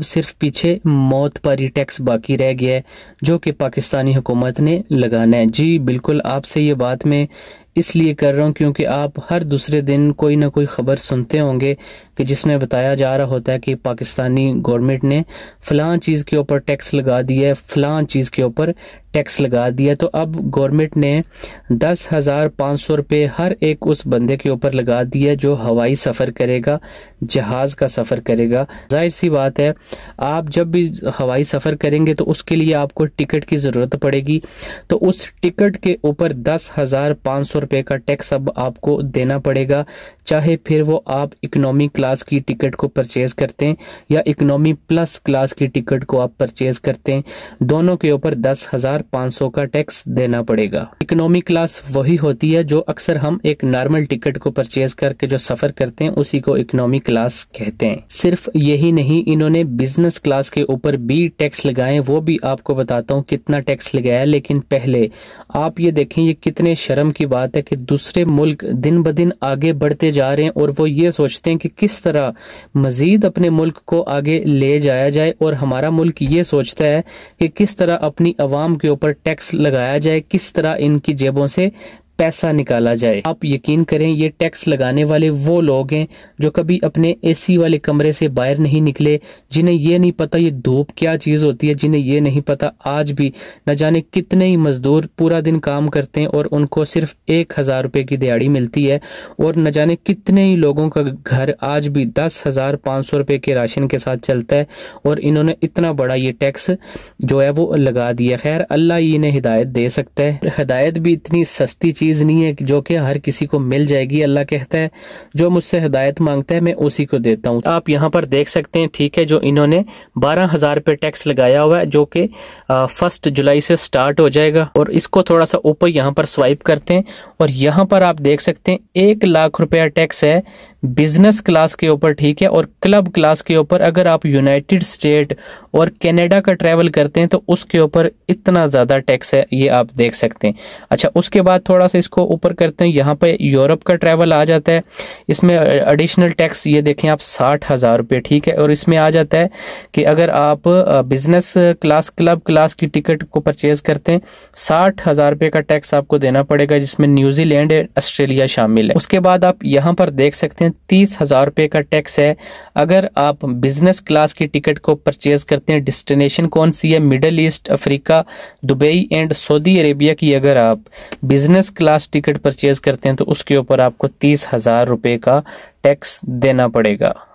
अब सिर्फ पीछे मौत पर ही टैक्स बाकी रह गया है जो कि पाकिस्तानी हुकूमत ने लगाना है जी बिल्कुल आपसे ये बात मैं इसलिए कर रहा हूँ क्योंकि आप हर दूसरे दिन कोई ना कोई ख़बर सुनते होंगे कि जिसमें बताया जा रहा होता है कि पाकिस्तानी गवर्नमेंट ने फलां चीज़ के ऊपर टैक्स लगा दिया है फलां चीज़ के ऊपर टैक्स लगा दिया तो अब गवर्नमेंट ने दस हज़ार पाँच सौ रुपये हर एक उस बंदे के ऊपर लगा दिया जो हवाई सफ़र करेगा जहाज़ का सफ़र करेगा जाहिर सी बात है आप जब भी हवाई सफ़र करेंगे तो उसके लिए आपको टिकट की ज़रूरत पड़ेगी तो उस टिकट के ऊपर दस हज़ार पाँच सौ सौ रुपये का टैक्स अब आपको देना पड़ेगा चाहे फिर वो आप इकनॉमी क्लास की टिकट को परचेज़ करते हैं या इकनॉमी प्लस क्लास की टिकट को आप परचेज़ करते हैं दोनों के ऊपर दस हज़ार पाँच सौ का टैक्स देना पड़ेगा इकनॉमी क्लास वही होती है जो अक्सर हम एक नॉर्मल टिकट को परचेज़ करके जो सफ़र करते हैं उसी को इकनॉमी क्लास कहते हैं सिर्फ यही नहीं इन्होंने बिजनेस क्लास के ऊपर भी टैक्स लगाए वो भी आपको बताता हूँ कितना टैक्स लगाया लेकिन पहले आप ये देखें ये कितने शर्म की बात बात है कि दूसरे मुल्क दिन ब दिन आगे बढ़ते जा रहे हैं और वो ये सोचते हैं कि किस तरह मज़ीद अपने मुल्क को आगे ले जाया जाए और हमारा मुल्क ये सोचता है कि किस तरह अपनी आवाम के ऊपर टैक्स लगाया जाए किस तरह इनकी जेबों से पैसा निकाला जाए आप यकीन करें ये टैक्स लगाने वाले वो लोग हैं जो कभी अपने एसी वाले कमरे से बाहर नहीं निकले जिन्हें ये नहीं पता ये धूप क्या चीज़ होती है जिन्हें ये नहीं पता आज भी न जाने कितने ही मज़दूर पूरा दिन काम करते हैं और उनको सिर्फ एक हज़ार रुपए की दिहाड़ी मिलती है और न जाने कितने ही लोगों का घर आज भी दस हज़ार पांच सौ रुपए के राशन के साथ चलता है और इन्होंने इतना बड़ा ये टैक्स जो है वो लगा दिया खैर अल्लाह इन्हें हिदायत दे सकता है हिदायत भी इतनी सस्ती चीज़ चीज़ नहीं है जो कि हर किसी को मिल जाएगी अल्लाह कहता है जो मुझसे हदायत मांगता है मैं उसी को देता हूँ आप यहाँ पर देख सकते हैं ठीक है जो इन्होंने बारह हज़ार पे टैक्स लगाया हुआ है जो कि फर्स्ट जुलाई से स्टार्ट हो जाएगा और इसको थोड़ा सा ऊपर यहाँ पर स्वाइप करते हैं और यहाँ पर आप देख सकते हैं एक लाख रुपया टैक्स है बिजनेस क्लास के ऊपर ठीक है और क्लब क्लास के ऊपर अगर आप यूनाइटेड स्टेट और कनाडा का ट्रैवल करते हैं तो उसके ऊपर इतना ज़्यादा टैक्स है ये आप देख सकते हैं अच्छा उसके बाद थोड़ा सा इसको ऊपर करते हैं यहाँ पर यूरोप का ट्रैवल आ जाता है इसमें एडिशनल टैक्स ये देखें आप साठ हज़ार रुपये ठीक है और इसमें आ जाता है कि अगर आप बिजनेस क्लास क्लब क्लास की टिकट को परचेज़ करते हैं साठ हज़ार रुपये का टैक्स आपको देना पड़ेगा जिसमें न्यूजीलैंड ऑस्ट्रेलिया शामिल है उसके बाद आप यहाँ पर देख सकते हैं हैं तीस हज़ार रुपये का टैक्स है अगर आप बिज़नेस क्लास की टिकट को परचेज़ करते हैं डिस्टिनेशन कौन सी है middle east Africa Dubai and Saudi Arabia की अगर आप बिज़नेस क्लास टिकट परचेज़ करते हैं तो उसके ऊपर आपको तीस हज़ार रुपये का टैक्स देना पड़ेगा